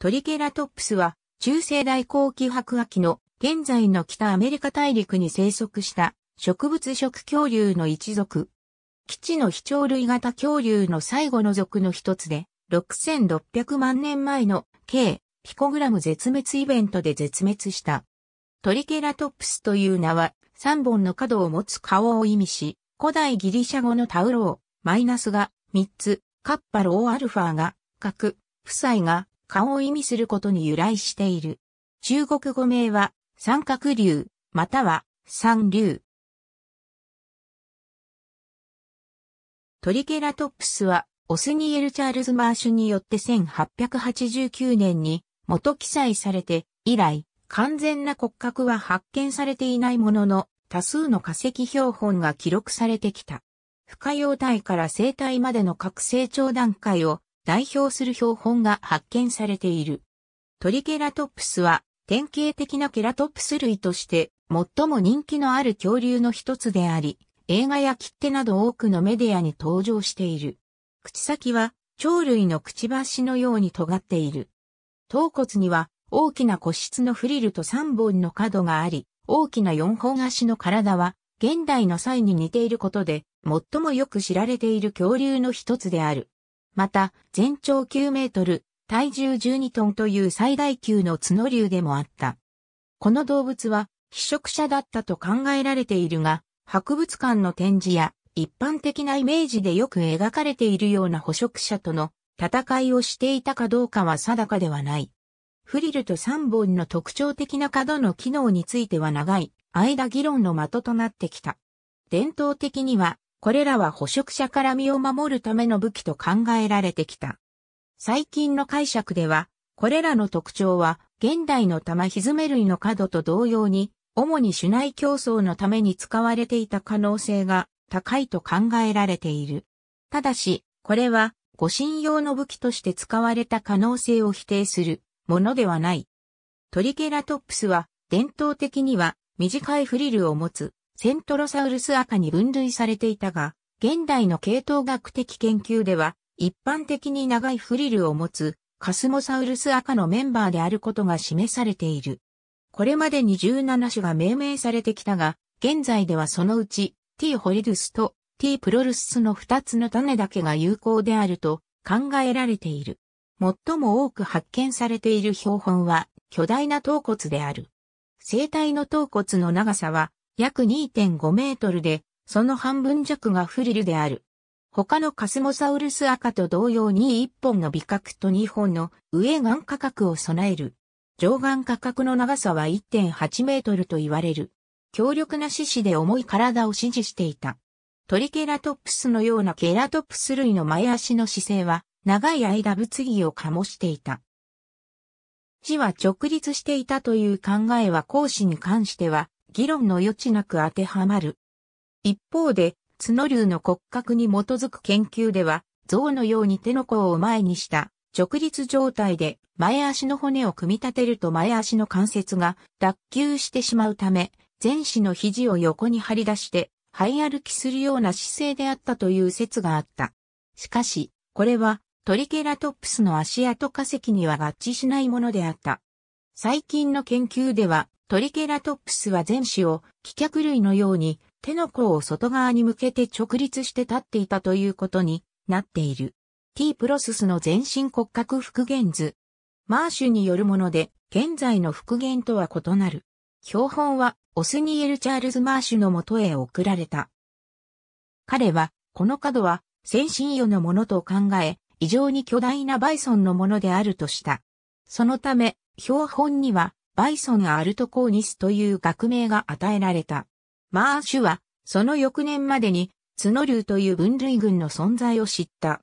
トリケラトプスは中世代後期白亜紀の現在の北アメリカ大陸に生息した植物食恐竜の一族。基地の非鳥類型恐竜の最後の族の一つで、6600万年前の計ピコグラム絶滅イベントで絶滅した。トリケラトプスという名は3本の角を持つ顔を意味し、古代ギリシャ語のタウロー、マイナスが3つ、カッパローアルファが、角、夫妻が顔を意味することに由来している。中国語名は三角竜、または三竜。トリケラトプスは、オスニエル・チャールズ・マーシュによって1889年に元記載されて、以来、完全な骨格は発見されていないものの、多数の化石標本が記録されてきた。不可用体から生体までの核成長段階を代表する標本が発見されている。トリケラトプスは典型的なケラトプス類として最も人気のある恐竜の一つであり、映画や切手など多くのメディアに登場している。口先は鳥類のくちばしのように尖っている。頭骨には大きな個室のフリルと3本の角があり、大きな4本足の体は現代の際に似ていることで最もよく知られている恐竜の一つである。また、全長9メートル、体重12トンという最大級の角竜でもあった。この動物は、被食者だったと考えられているが、博物館の展示や一般的なイメージでよく描かれているような捕食者との戦いをしていたかどうかは定かではない。フリルと3本の特徴的な角の機能については長い間議論の的となってきた。伝統的にはこれらは捕食者から身を守るための武器と考えられてきた。最近の解釈では、これらの特徴は、現代の玉ひずめ類の角と同様に、主に主内競争のために使われていた可能性が高いと考えられている。ただし、これは、護身用の武器として使われた可能性を否定するものではない。トリケラトップスは、伝統的には短いフリルを持つセントロサウルス赤に分類されていたが、現代の系統学的研究では、一般的に長いフリルを持つカスモサウルス赤のメンバーであることが示されている。これまでに17種が命名されてきたが、現在ではそのうち T ホリルスと T プロルスの2つの種だけが有効であると考えられている。最も多く発見されている標本は巨大な頭骨である。生体の頭骨の長さは約2.5メートルで、その半分弱がフリルである。他のカスモサウルス赤と同様に1本の尾角と2本の上眼価格を備える。上眼価格の長さは1.8メートルと言われる。強力な獅子で重い体を支持していた。トリケラトプスのようなケラトプス類の前足の姿勢は、長い間物議を醸していた。字は直立していたという考えは講師に関しては、議論の余地なく当てはまる。一方で、角竜の骨格に基づく研究では、象のように手の甲を前にした直立状態で前足の骨を組み立てると前足の関節が脱臼してしまうため、前肢の肘を横に張り出して、這い歩きするような姿勢であったという説があった。しかし、これはトリケラトップスの足跡化石には合致しないものであった。最近の研究では、トリケラトップスは前肢を棄却類のように手の甲を外側に向けて直立して立っていたということになっている。T プロススの全身骨格復元図。マーシュによるもので、現在の復元とは異なる。標本はオスニエル・チャールズ・マーシュのとへ送られた。彼は、この角は先進世のものと考え、異常に巨大なバイソンのものであるとした。そのため、標本にはバイソン・アルトコーニスという学名が与えられた。マーシュは、その翌年までに、ツノュウという分類群の存在を知った。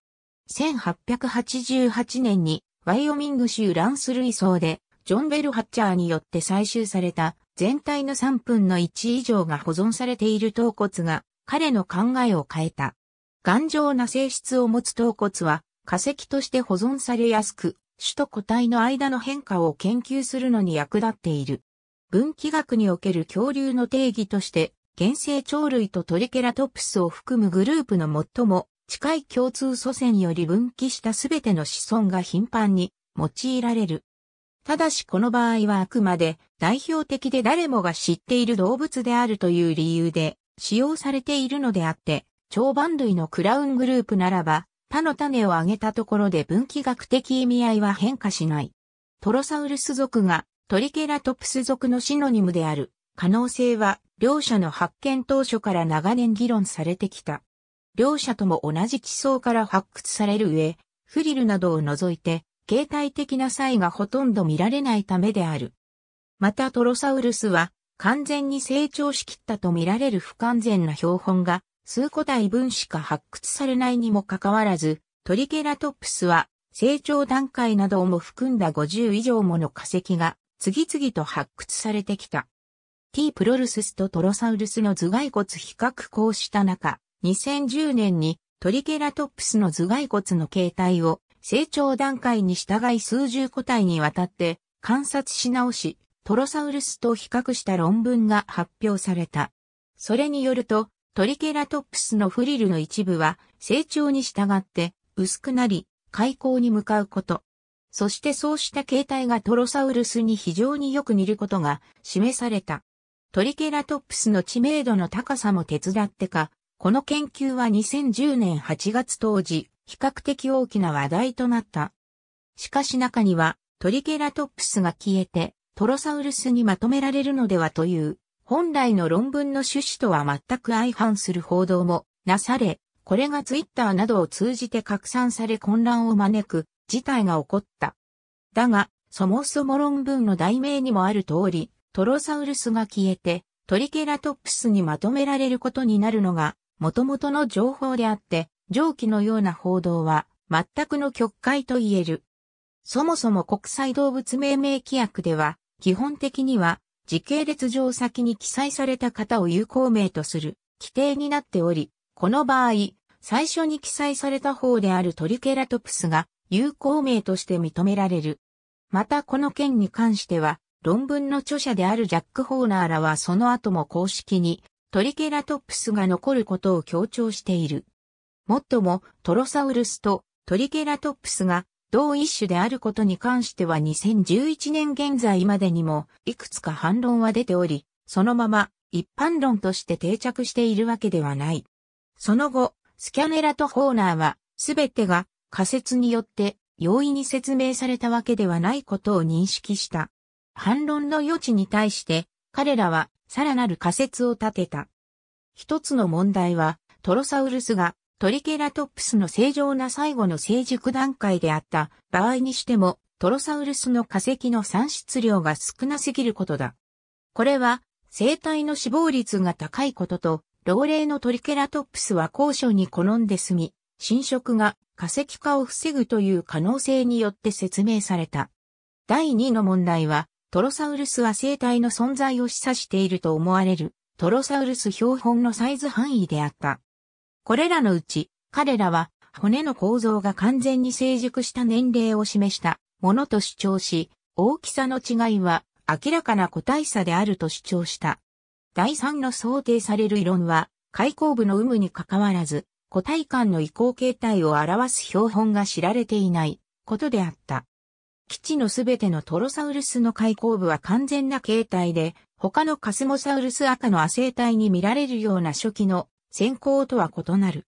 1888年に、ワイオミング州ランス類層で、ジョン・ベル・ハッチャーによって採集された、全体の3分の1以上が保存されている頭骨が、彼の考えを変えた。頑丈な性質を持つ頭骨は、化石として保存されやすく、種と個体の間の変化を研究するのに役立っている。分岐学における恐竜の定義として、原生鳥類とトリケラトプスを含むグループの最も近い共通祖先より分岐したすべての子孫が頻繁に用いられる。ただしこの場合はあくまで代表的で誰もが知っている動物であるという理由で使用されているのであって、長番類のクラウングループならば他の種を挙げたところで分岐学的意味合いは変化しない。トロサウルス属がトリケラトプス属のシノニムである可能性は両者の発見当初から長年議論されてきた。両者とも同じ地層から発掘される上、フリルなどを除いて、形態的な差異がほとんど見られないためである。またトロサウルスは完全に成長しきったと見られる不完全な標本が数個体分しか発掘されないにもかかわらず、トリケラトプスは成長段階なども含んだ50以上もの化石が次々と発掘されてきた。T プロルススとトロサウルスの頭蓋骨比較こうした中、2010年にトリケラトプスの頭蓋骨の形態を成長段階に従い数十個体にわたって観察し直し、トロサウルスと比較した論文が発表された。それによると、トリケラトプスのフリルの一部は成長に従って薄くなり、開口に向かうこと。そしてそうした形態がトロサウルスに非常によく似ることが示された。トリケラトプスの知名度の高さも手伝ってか、この研究は2010年8月当時、比較的大きな話題となった。しかし中には、トリケラトプスが消えて、トロサウルスにまとめられるのではという本来の論文の趣旨とは全く相反する報道もなされ、これがツイッターなどを通じて拡散され混乱を招く事態が起こった。だが、そもそも論文の題名にもある通り、トロサウルスが消えて、トリケラトプスにまとめられることになるのが、元々の情報であって、上記のような報道は、全くの曲解と言える。そもそも国際動物命名規約では、基本的には時系列上先に記載された方を有効名とする規定になっており、この場合、最初に記載された方であるトリケラトプスが有効名として認められる。またこの件に関しては、論文の著者であるジャック・ホーナーらはその後も公式にトリケラトプスが残ることを強調している。もっともトロサウルスとトリケラトプスが同一種であることに関しては2011年現在までにもいくつか反論は出ており、そのまま一般論として定着しているわけではない。その後、スキャネラとホーナーは、すべてが仮説によって容易に説明されたわけではないことを認識した。反論の余地に対して彼らはさらなる仮説を立てた。一つの問題はトロサウルスがトリケラトプスの正常な最後の成熟段階であった場合にしても、トロサウルスの化石の産出量が少なすぎることだ。これは、生体の死亡率が高いことと、老齢のトリケラトプスは高所に好んで住み、侵食が化石化を防ぐという可能性によって説明された。第2の問題は、トロサウルスは生体の存在を示唆していると思われる、トロサウルス標本のサイズ範囲であった。これらのうち、彼らは骨の構造が完全に成熟した年齢を示したものと主張し、大きさの違いは明らかな個体差であると主張した。第3の想定される理論は、開口部の有無に関わらず、個体間の移行形態を表す標本が知られていないことであった。基地のすべてのトロサウルスの開口部は完全な形態で、他のカスモサウルス赤の亜生体に見られるような初期の先行とは異なる。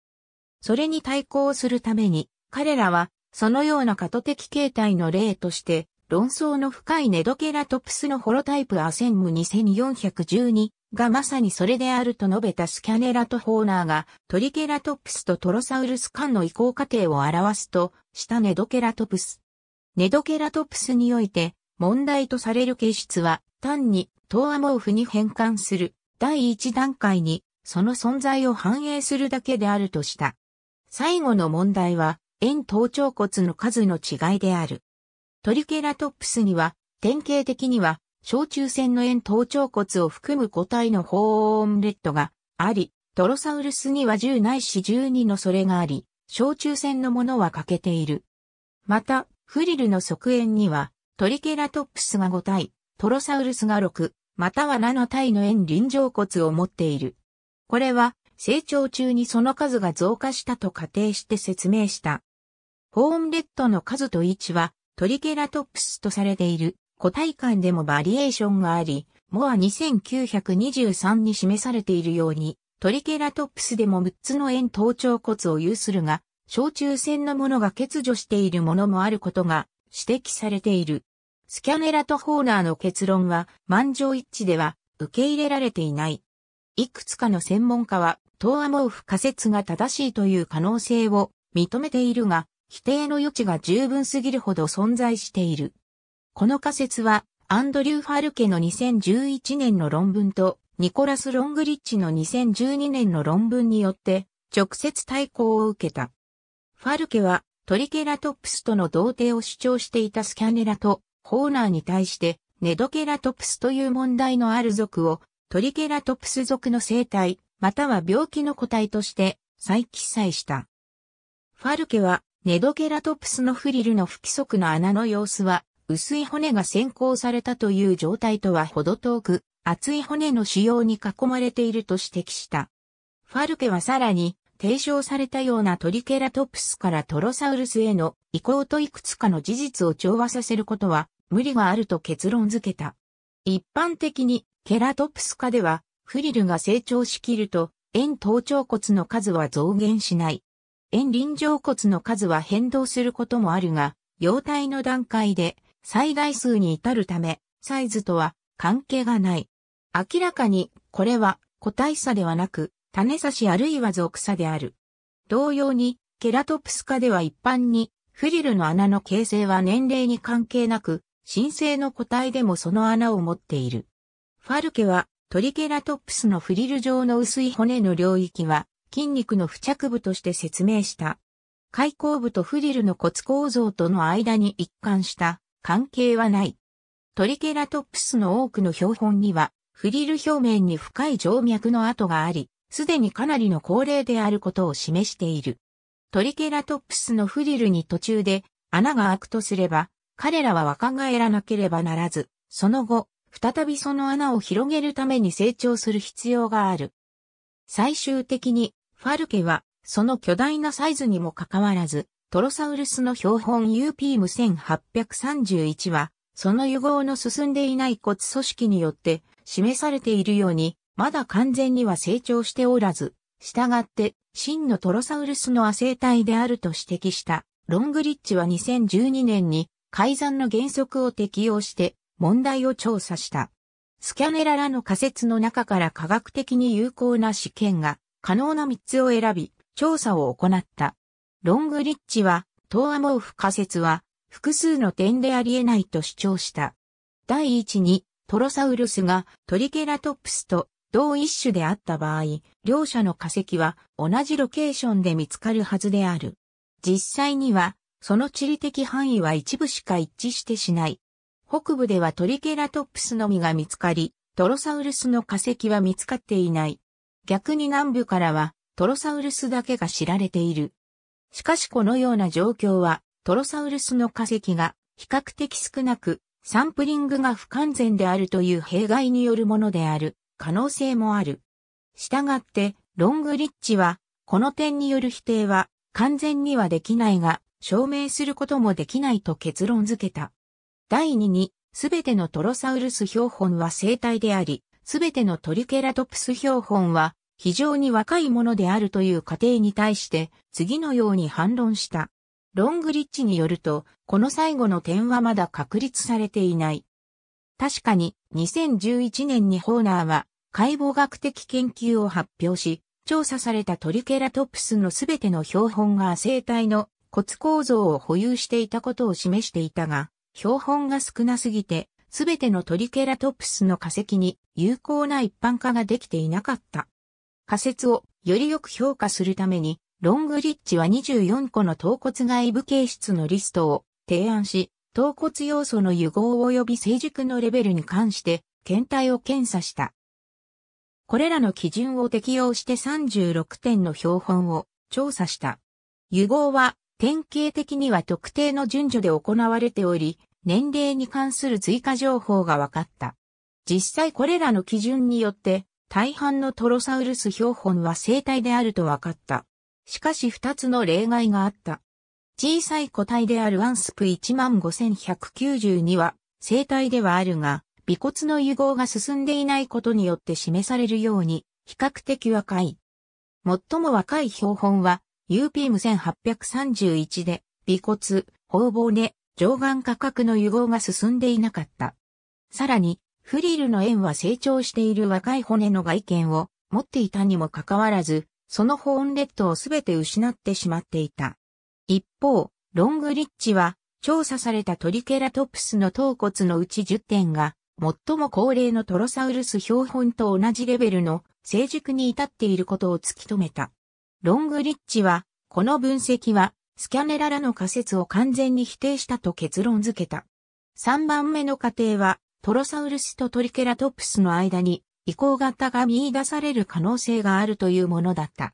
それに対抗するために、彼らは、そのような過渡的形態の例として、論争の深いネドケラトプスのホロタイプアセンム2412がまさにそれであると述べたスキャネラとホーナーがトリケラトプスとトロサウルス間の移行過程を表すとしたネドケラトプス。ネドケラトプスにおいて問題とされる形質は単にトーアモーフに変換する第一段階にその存在を反映するだけであるとした。最後の問題は、円頭頂骨の数の違いである。トリケラトプスには、典型的には、小中線の円頭頂骨を含む個体のホーンレッドがあり、トロサウルスには10ないし12のそれがあり、小中線のものは欠けている。また、フリルの側縁には、トリケラトプスが5体、トロサウルスが6、または7体の円臨上骨を持っている。これは成長中にその数が増加したと仮定して説明した。ホーンレッドの数と位置はトリケラトプスとされている個体間でもバリエーションがあり、モア2923に示されているように、トリケラトプスでも6つの円頭頂骨を有するが、小中線のものが欠如しているものもあることが指摘されている。スキャネラとホーナーの結論は満場一致では受け入れられていない。いくつかの専門家は、東アモーフ仮説が正しいという可能性を認めているが、否定の余地が十分すぎるほど存在している。この仮説は、アンドリュー・ファルケの2011年の論文と、ニコラス・ロングリッチの2012年の論文によって、直接対抗を受けた。ファルケは、トリケラトプスとの同定を主張していたスキャネラと、ホーナーに対して、ネドケラトプスという問題のある族をトリケラトプス属の生態、または病気の個体として再記載した。ファルケは、ネドケラトプスのフリルの不規則の穴の様子は、薄い骨が先行されたという状態とはほど遠く、厚い骨の腫瘍に囲まれていると指摘した。ファルケはさらに、提唱されたようなトリケラトプスからトロサウルスへの移行といくつかの事実を調和させることは無理があると結論付けた。一般的にケラトプス科では、フリルが成長しきると、円頭頂骨の数は増減しない。円輪状骨の数は変動することもあるが、様態の段階で最大数に至るため、サイズとは関係がない。明らかに、これは個体差ではなく、種差しあるいは属差である。同様に、ケラトプス科では一般に、フリルの穴の形成は年齢に関係なく、新生の個体でもその穴を持っている。ファルケはトリケラトプスのフリル状の薄い骨の領域は筋肉の付着部として説明した。開口部とフリルの骨構造との間に一貫した関係はない。トリケラトプスの多くの標本にはフリル表面に深い静脈の跡があり、すでにかなりの高齢であることを示している。トリケラトプスのフリルに途中で穴が開くとすれば、彼らは若返らなければならず、その後、再びその穴を広げるために成長する必要がある。最終的に、ファルケは、その巨大なサイズにもかかわらず、トロサウルスの標本 UPM1831 は、その融合の進んでいない骨組織によって示されているように、まだ完全には成長しておらず、従って、真のトロサウルスの亜生体であると指摘した、ロングリッチは2012年に、改ざんの原則を適用して、問題を調査した。スキャネラらの仮説の中から科学的に有効な試験が可能な3つを選び、調査を行った。ロングリッチは、トーアモーフ仮説は、複数の点であり得ないと主張した。第一に、トロサウルスがトリケラトプスと同一種であった場合、両者の化石は同じロケーションで見つかるはずである。実際には、その地理的範囲は一部しか一致してしない。北部ではトリケラトプスのみが見つかり、トロサウルスの化石は見つかっていない。逆に南部からはトロサウルスだけが知られている。しかしこのような状況はトロサウルスの化石が比較的少なく、サンプリングが不完全であるという弊害によるものである可能性もある。したがって、ロングリッチは、この点による否定は完全にはできないが、証明することもできないと結論付けた。第2に、すべてのトロサウルス標本は生体であり、すべてのトリケラトプス標本は非常に若いものであるという過程に対して次のように反論した。ロングリッチによると、この最後の点はまだ確立されていない。確かに2011年にホーナーは解剖学的研究を発表し、調査されたトリケラトプスのすべての標本が生体の骨構造を保有していたことを示していたが、標本が少なすぎて、すべてのトリケラトプスの化石に有効な一般化ができていなかった。仮説をよりよく評価するために、ロングリッチは24個の頭骨外部形質のリストを提案し、頭骨要素の融合及び成熟のレベルに関して検体を検査した。これらの基準を適用して36点の標本を調査した。融合は典型的には特定の順序で行われており、年齢に関する追加情報が分かった。実際これらの基準によって、大半のトロサウルス標本は生体であると分かった。しかし二つの例外があった。小さい個体であるアンスプ15192は、生体ではあるが、尾骨の融合が進んでいないことによって示されるように、比較的若い。最も若い標本は、UPM1831 で、尾骨、方々上眼価格の融合が進んでいなかった。さらに、フリルの円は成長している若い骨の外見を持っていたにもかかわらず、そのホーンレッドをすべて失ってしまっていた。一方、ロングリッチは、調査されたトリケラトプスの頭骨のうち10点が、最も高齢のトロサウルス標本と同じレベルの成熟に至っていることを突き止めた。ロングリッチは、この分析は、スキャネララの仮説を完全に否定したと結論付けた。3番目の過程は、トロサウルスとトリケラトプスの間に移行型が見出される可能性があるというものだった。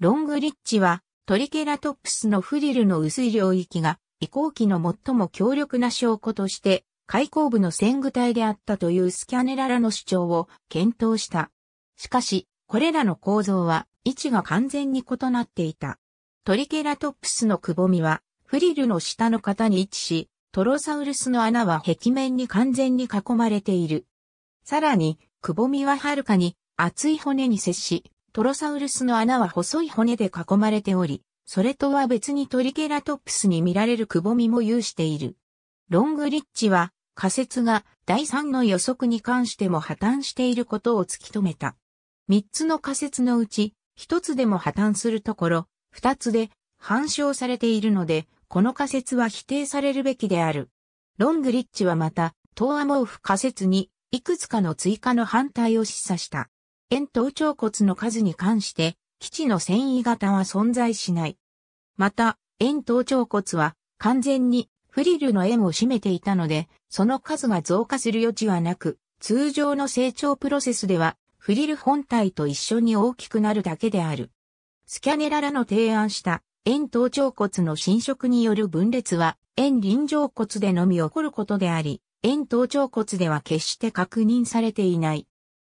ロングリッチは、トリケラトプスのフリルの薄い領域が移行期の最も強力な証拠として、開口部の線具体であったというスキャネララの主張を検討した。しかし、これらの構造は位置が完全に異なっていた。トリケラトプスのくぼみはフリルの下の型に位置し、トロサウルスの穴は壁面に完全に囲まれている。さらに、くぼみははるかに厚い骨に接し、トロサウルスの穴は細い骨で囲まれており、それとは別にトリケラトプスに見られるくぼみも有している。ロングリッチは仮説が第3の予測に関しても破綻していることを突き止めた。3つの仮説のうち一つでも破綻するところ、二つで反証されているので、この仮説は否定されるべきである。ロングリッチはまた、東モーフ仮説に、いくつかの追加の反対を示唆した。円頭頂骨の数に関して、基地の繊維型は存在しない。また、円頭頂骨は完全にフリルの円を占めていたので、その数が増加する余地はなく、通常の成長プロセスではフリル本体と一緒に大きくなるだけである。スキャネラらの提案した円頭頂骨の侵食による分裂は円臨上骨でのみ起こることであり、円頭頂骨では決して確認されていない。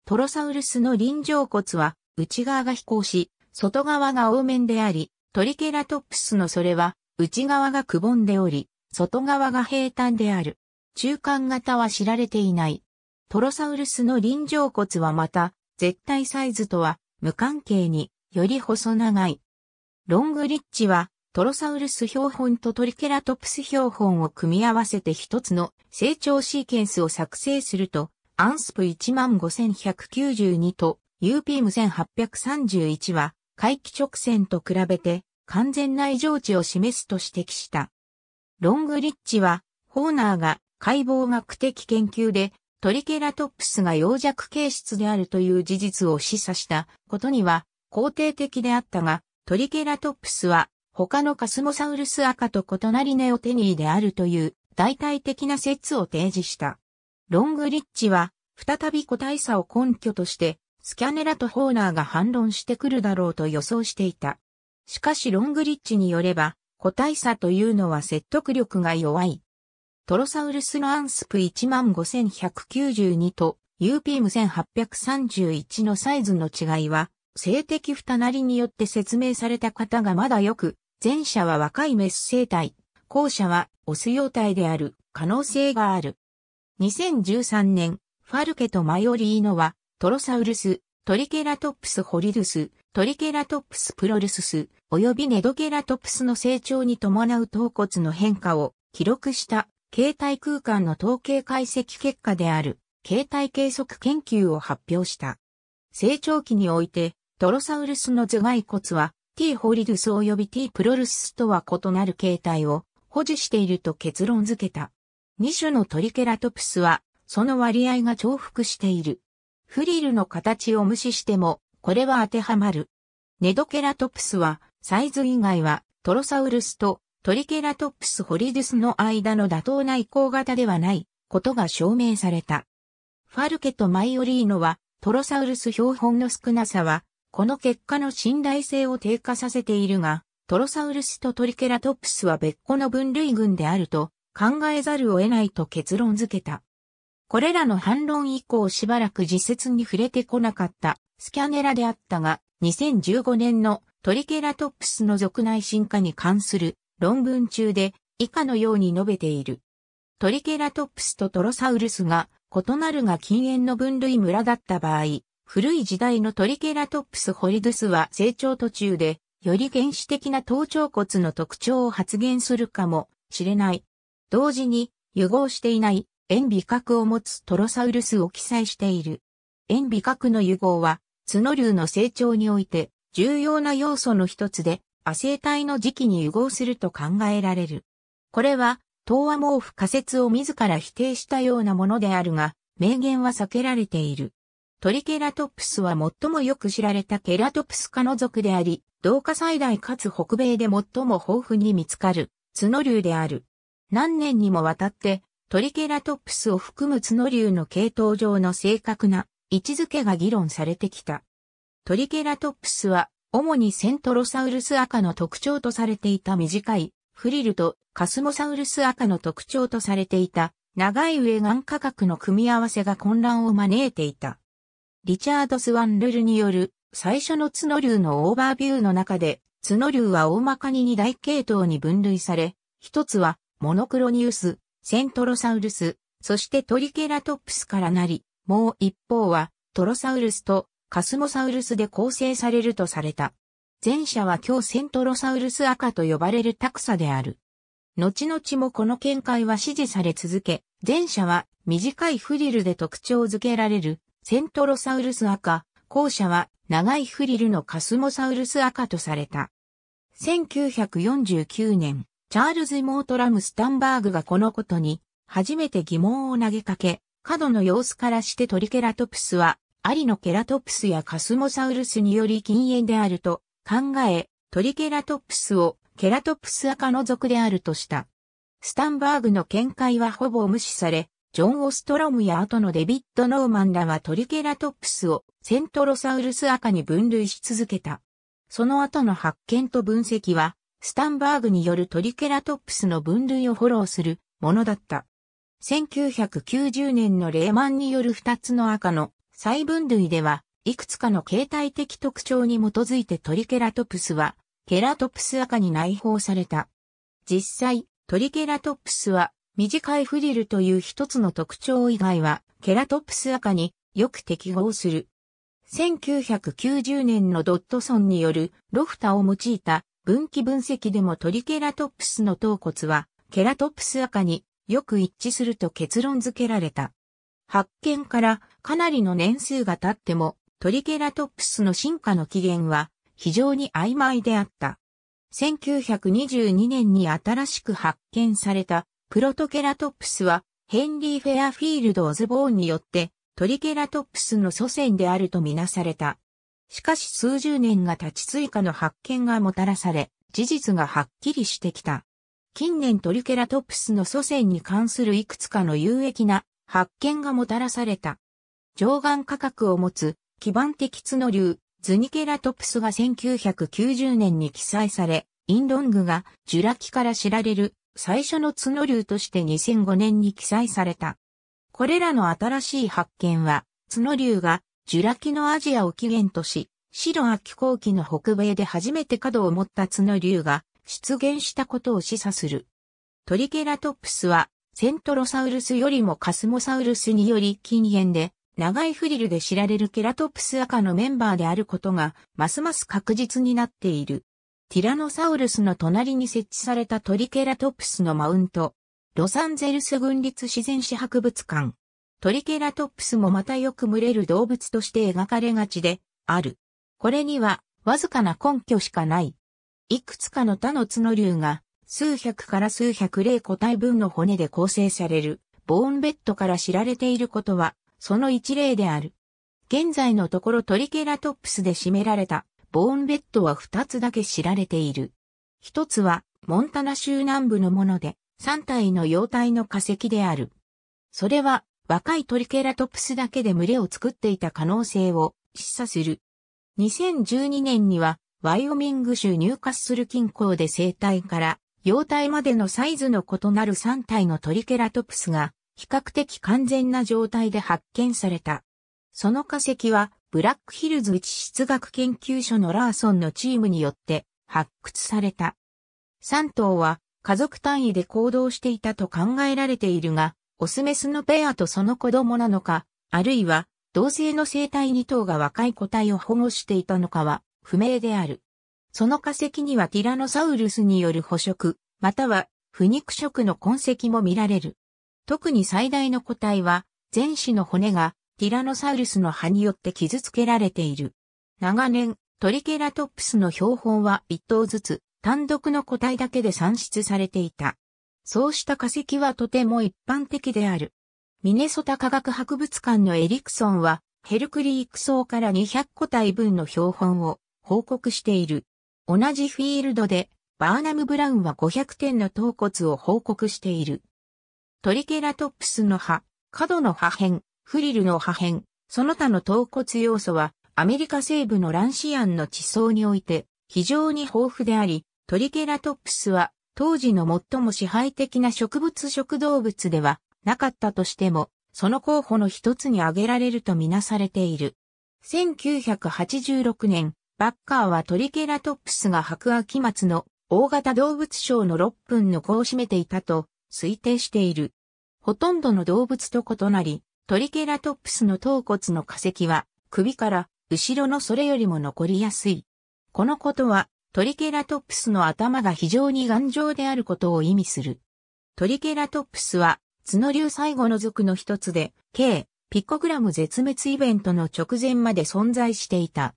トロサウルスの臨上骨は内側が飛行し、外側が凹面であり、トリケラトプスのそれは内側がくぼんでおり、外側が平坦である。中間型は知られていない。トロサウルスの臨上骨はまた、絶対サイズとは無関係により細長い。ロングリッチはトロサウルス標本とトリケラトプス標本を組み合わせて一つの成長シーケンスを作成すると、アンスプ15192と UPM1831 は回帰直線と比べて完全な異常値を示すと指摘した。ロングリッチは、ホーナーが解剖学的研究でトリケラトップスが洋弱形質であるという事実を示唆したことには肯定的であったが、トリケラトップスは他のカスモサウルス赤と異なりネオテニーであるという代替的な説を提示した。ロングリッチは再び個体差を根拠としてスキャネラとホーナーが反論してくるだろうと予想していた。しかしロングリッチによれば個体差というのは説得力が弱い。トロサウルスのアンスプ15192と UPM1831 のサイズの違いは、性的二なりによって説明された方がまだよく、前者は若いメス生態、後者はオス幼体である可能性がある。2013年、ファルケとマヨリーノは、トロサウルス、トリケラトプスホリルス、トリケラトプスプロルスス、及びネドケラトプスの成長に伴う頭骨の変化を記録した形態空間の統計解析結果である形態計測研究を発表した。成長期において、トロサウルスの頭蓋骨は T ホリドゥス及び T プロルスとは異なる形態を保持していると結論付けた。2種のトリケラトプスは、その割合が重複している。フリルの形を無視しても、これは当てはまる。ネドケラトプスは、サイズ以外は、トロサウルスとトリケラトプスホリデュスの間の妥当な移行型ではないことが証明された。ファルケとマイオリーノはトロサウルス標本の少なさはこの結果の信頼性を低下させているが、トロサウルスとトリケラトプスは別個の分類群であると考えざるを得ないと結論付けた。これらの反論以降しばらく実説に触れてこなかったスキャネラであったが、2015年のトリケラトプスの属内進化に関する論文中で以下のように述べている。トリケラトプスとトロサウルスが異なるが近縁の分類村だった場合、古い時代のトリケラトプスホリドゥスは成長途中で、より原始的な頭頂骨の特徴を発現するかもしれない。同時に、融合していない塩味核を持つトロサウルスを記載している。塩味核の融合は、角竜の成長において重要な要素の一つで、亜生体の時期に融合すると考えられる。これは、東亜毛布仮説を自ら否定したようなものであるが、名言は避けられている。トリケラトプスは最もよく知られたケラトプス科の属であり、同化最大かつ北米で最も豊富に見つかる角竜である。何年にもわたって、トリケラトプスを含む角竜の系統上の正確な位置づけが議論されてきた。トリケラトプスは主にセントロサウルス赤の特徴とされていた短いフリルとカスモサウルス赤の特徴とされていた長い上眼価格の組み合わせが混乱を招いていた。リチャード・スワンルルによる最初の角竜のオーバービューの中で角竜は大まかに二大系統に分類され、一つはモノクロニウス、セントロサウルス、そしてトリケラトプスからなり、もう一方はトロサウルスとカスモサウルスで構成されるとされた。前者は今日セントロサウルス赤と呼ばれるタクサである。後々もこの見解は支持され続け、前者は短いフリルで特徴づけられるセントロサウルス赤、後者は長いフリルのカスモサウルス赤とされた。1949年、チャールズ・モートラム・スタンバーグがこのことに初めて疑問を投げかけ、角の様子からしてトリケラトプスはアリのケラトプスやカスモサウルスにより禁煙であると考え、トリケラトプスをケラトプス赤の属であるとした。スタンバーグの見解はほぼ無視され、ジョン・オストロムや後のデビッド・ノーマンらはトリケラトプスをセントロサウルス赤に分類し続けた。その後の発見と分析は、スタンバーグによるトリケラトプスの分類をフォローするものだった。1990年のレーマンによる2つの赤の細分類では、いくつかの形態的特徴に基づいてトリケラトプスは、ケラトプス赤に内包された。実際、トリケラトプスは、短いフリルという一つの特徴以外は、ケラトプス赤によく適合する。1990年のドットソンによるロフタを用いた分岐分析でもトリケラトプスの頭骨はケラトプス赤によく一致すると結論付けられた。発見からかなりの年数が経っても、トリケラトプスの進化の起源は非常に曖昧であった。1922年に新しく発見されたプロトケラトプスはヘンリー・フェアフィールド・オズボーンによってトリケラトプスの祖先であるとみなされた。しかし数十年が経ち追加の発見がもたらされ、事実がはっきりしてきた。近年トリケラトプスの祖先に関するいくつかの有益な発見がもたらされた。上眼価格を持つ基盤的角竜、ズニケラトプスが1990年に記載され、インロングがジュラ紀から知られる最初の角竜として2005年に記載された。これらの新しい発見は、角竜がジュラ紀のアジアを起源とし、白亜紀後期の北米で初めて角を持った角竜が出現したことを示唆する。トリケラトプスはセントロサウルスよりもカスモサウルスにより近縁で、長いフリルで知られるケラトプス赤のメンバーであることが、ますます確実になっている。ティラノサウルスの隣に設置されたトリケラトプスのマウント。ロサンゼルス軍立自然史博物館。トリケラトプスもまたよく群れる動物として描かれがちで、ある。これには、わずかな根拠しかない。いくつかの他の角竜が、数百から数百例個体分の骨で構成される、ボーンベッドから知られていることは、その一例である。現在のところトリケラトップスで占められた、ボーンベッドは二つだけ知られている。一つは、モンタナ州南部のもので、三体の幼体の化石である。それは、若いトリケラトプスだけで群れを作っていた可能性を示唆する。2012年には、ワイオミング州ニューカッスル近郊で生態から幼体までのサイズの異なる3体のトリケラトプスが比較的完全な状態で発見された。その化石はブラックヒルズ地質学研究所のラーソンのチームによって発掘された。3頭は家族単位で行動していたと考えられているが、オスメスのペアとその子供なのか、あるいは同性の生体2頭が若い個体を保護していたのかは不明である。その化石にはティラノサウルスによる捕食、または腐肉食の痕跡も見られる。特に最大の個体は、前肢の骨がティラノサウルスの歯によって傷つけられている。長年、トリケラトプスの標本は一頭ずつ、単独の個体だけで産出されていた。そうした化石はとても一般的である。ミネソタ科学博物館のエリクソンは、ヘルクリーク層から200個体分の標本を報告している。同じフィールドで、バーナム・ブラウンは500点の頭骨を報告している。トリケラトプスの葉、角の破片、フリルの破片、その他の頭骨要素は、アメリカ西部のランシアンの地層において、非常に豊富であり、トリケラトプスは、当時の最も支配的な植物食動物ではなかったとしても、その候補の一つに挙げられるとみなされている。1986年、バッカーはトリケラトプスが白秋末の大型動物賞の6分の子を占めていたと推定している。ほとんどの動物と異なり、トリケラトプスの頭骨の化石は首から後ろのそれよりも残りやすい。このことはトリケラトプスの頭が非常に頑丈であることを意味する。トリケラトプスは角竜最後の族の一つで、計ピッコグラム絶滅イベントの直前まで存在していた。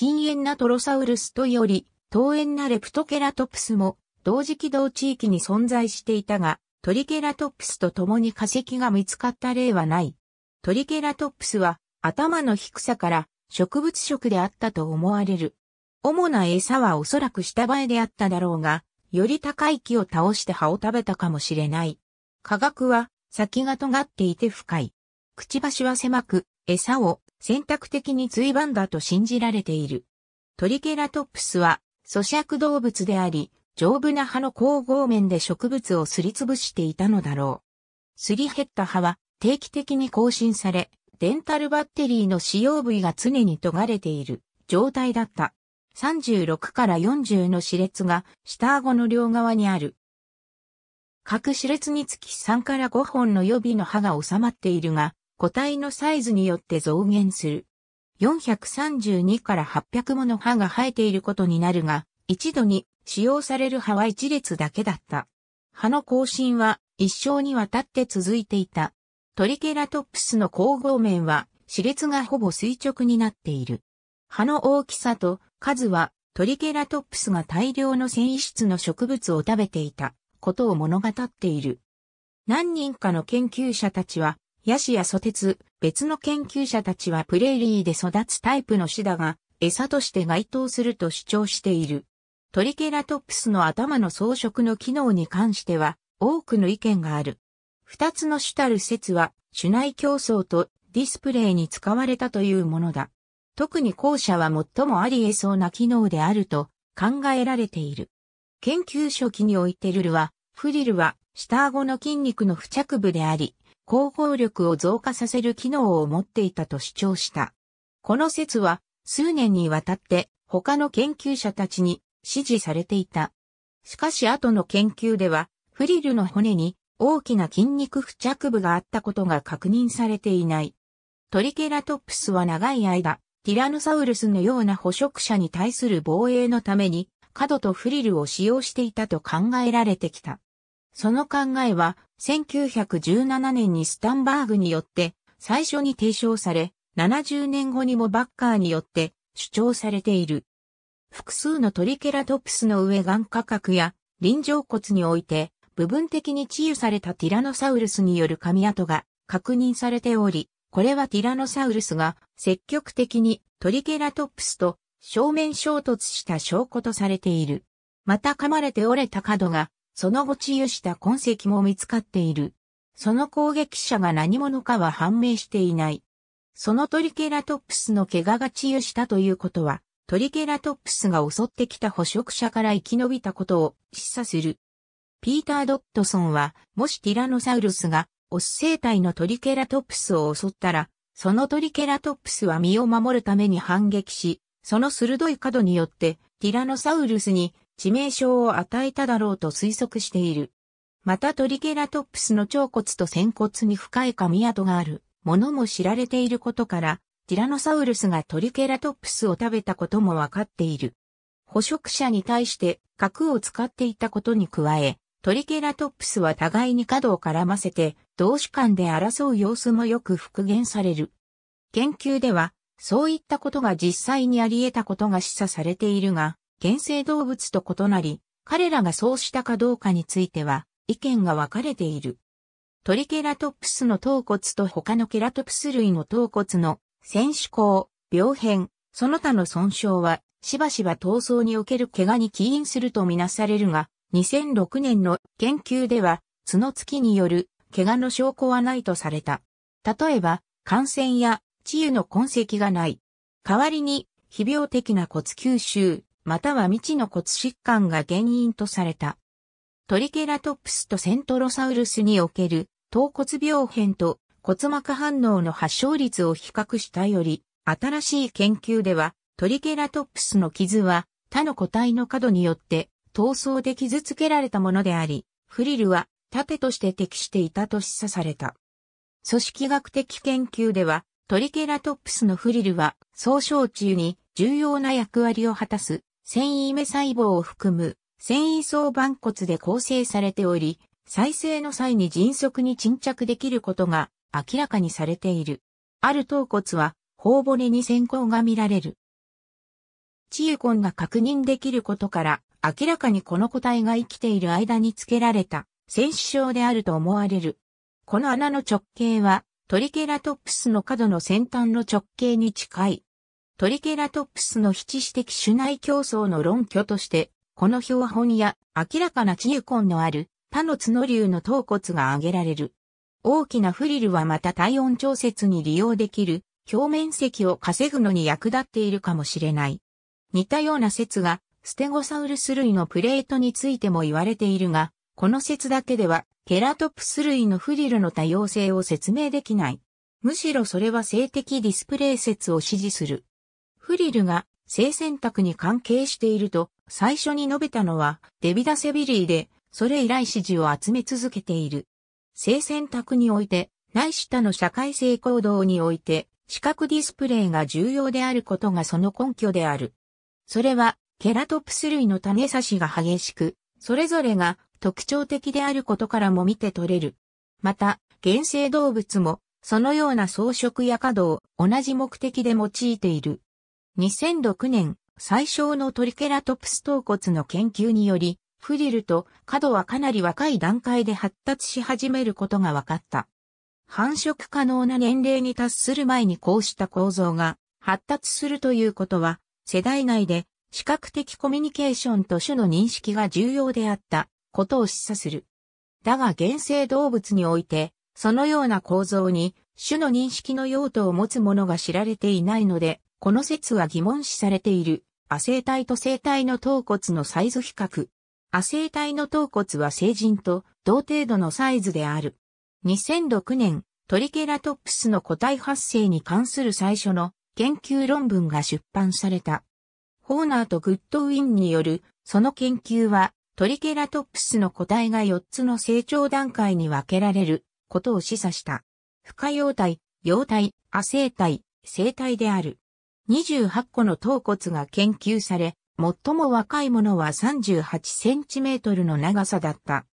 近縁なトロサウルスとより、遠縁なレプトケラトプスも同時起動地域に存在していたが、トリケラトプスと共に化石が見つかった例はない。トリケラトプスは頭の低さから植物食であったと思われる。主な餌はおそらく下映であっただろうが、より高い木を倒して葉を食べたかもしれない。科学は先が尖っていて深い。くちばしは狭く、餌を選択的に追番だと信じられている。トリケラトプスは、咀嚼動物であり、丈夫な葉の光合面で植物をすりつぶしていたのだろう。すり減った葉は定期的に更新され、デンタルバッテリーの使用部位が常に尖れている状態だった。36から40の歯列が下顎の両側にある。各歯列につき3から5本の予備の歯が収まっているが、個体のサイズによって増減する。432から800もの歯が生えていることになるが、一度に使用される歯は一列だけだった。歯の更新は一生にわたって続いていた。トリケラトプスの光合面は、歯列がほぼ垂直になっている。歯の大きさと数は、トリケラトプスが大量の繊維質の植物を食べていたことを物語っている。何人かの研究者たちは、ヤシやソテツ、別の研究者たちはプレーリーで育つタイプのシダが餌として該当すると主張している。トリケラトプスの頭の装飾の機能に関しては多くの意見がある。二つの主たる説は種内競争とディスプレイに使われたというものだ。特に後者は最もあり得そうな機能であると考えられている。研究初期においてルルは、フリルは下顎の筋肉の付着部であり、広報力を増加させる機能を持っていたと主張した。この説は数年にわたって他の研究者たちに支持されていた。しかし後の研究ではフリルの骨に大きな筋肉付着部があったことが確認されていない。トリケラトプスは長い間、ティラノサウルスのような捕食者に対する防衛のために、角とフリルを使用していたと考えられてきた。その考えは、1917年にスタンバーグによって最初に提唱され、70年後にもバッカーによって主張されている。複数のトリケラトプスの上眼価格や臨場骨において部分的に治癒されたティラノサウルスによる髪跡が確認されており、これはティラノサウルスが積極的にトリケラトプスと正面衝突した証拠とされている。また噛まれて折れた角がその後治癒した痕跡も見つかっている。その攻撃者が何者かは判明していない。そのトリケラトプスの怪我が治癒したということは、トリケラトプスが襲ってきた捕食者から生き延びたことを示唆する。ピーター・ドットソンは、もしティラノサウルスが、オス生体のトリケラトプスを襲ったら、そのトリケラトプスは身を守るために反撃し、その鋭い角によって、ティラノサウルスに致命傷を与えただろうと推測している。またトリケラトプスの腸骨と仙骨に深い噛み跡があるものも知られていることから、ティラノサウルスがトリケラトプスを食べたこともわかっている。捕食者に対して核を使っていたことに加え、トリケラトプスは互いに角を絡ませて、同種間で争う様子もよく復元される。研究では、そういったことが実際にあり得たことが示唆されているが、原生動物と異なり、彼らがそうしたかどうかについては意見が分かれている。トリケラトプスの頭骨と他のケラトプス類の頭骨の選手孔、病変、その他の損傷はしばしば闘争における怪我に起因するとみなされるが、2006年の研究では角突きによる怪我の証拠はないとされた。例えば、感染や治癒の痕跡がない。代わりに、非病的な骨吸収、または未知の骨疾患が原因とされた。トリケラトプスとセントロサウルスにおける頭骨病変と骨膜反応の発症率を比較したより、新しい研究では、トリケラトプスの傷は他の個体の角によって闘争で傷つけられたものであり、フリルは盾として適していたと示唆された。組織学的研究では、トリケラトプスのフリルは、総症中に重要な役割を果たす繊維目細胞を含む繊維層板骨で構成されており、再生の際に迅速に沈着できることが明らかにされている。ある頭骨は頬骨に先行が見られる。チ癒コンが確認できることから、明らかにこの個体が生きている間につけられた戦死症であると思われる。この穴の直径はトリケラトプスの角の先端の直径に近い。トリケラトプスの七指的種内競争の論拠として、この標本や明らかな治癒根のある他の角竜の頭骨が挙げられる。大きなフリルはまた体温調節に利用できる表面積を稼ぐのに役立っているかもしれない。似たような説がステゴサウルス類のプレートについても言われているが、この説だけではケラトプス類のフリルの多様性を説明できない。むしろそれは性的ディスプレイ説を支持する。フリルが性選択に関係していると最初に述べたのはデビダセビリーで、それ以来支持を集め続けている。性選択において、ないし他の社会性行動において、視覚ディスプレイが重要であることがその根拠である。それは、ケラトプス類の種差しが激しく、それぞれが特徴的であることからも見て取れる。また、原生動物も、そのような装飾や角を同じ目的で用いている。2006年、最小のトリケラトプス頭骨の研究により、フリルと角はかなり若い段階で発達し始めることが分かった。繁殖可能な年齢に達する前にこうした構造が発達するということは、世代内で視覚的コミュニケーションと種の認識が重要であったことを示唆する。だが原生動物において、そのような構造に種の認識の用途を持つものが知られていないので、この説は疑問視されている、亜生体と生体の頭骨のサイズ比較。亜生体の頭骨は成人と同程度のサイズである。2006年、トリケラトプスの個体発生に関する最初の研究論文が出版された。ホーナーとグッドウィンによる、その研究は、トリケラトプスの個体が4つの成長段階に分けられることを示唆した。不可用体、用体、亜生体、生体である。28個の頭骨が研究され、最も若いものは38センチメートルの長さだった。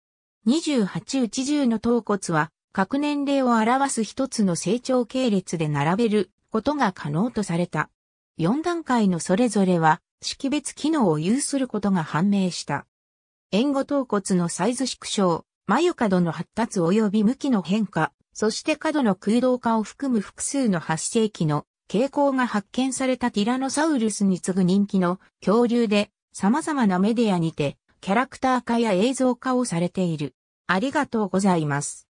28内10の頭骨は、各年齢を表す一つの成長系列で並べることが可能とされた。4段階のそれぞれは、識別機能を有することが判明した。援護頭骨のサイズ縮小、眉角の発達及び向きの変化、そして角の空洞化を含む複数の発生器の傾向が発見されたティラノサウルスに次ぐ人気の恐竜で様々なメディアにてキャラクター化や映像化をされている。ありがとうございます。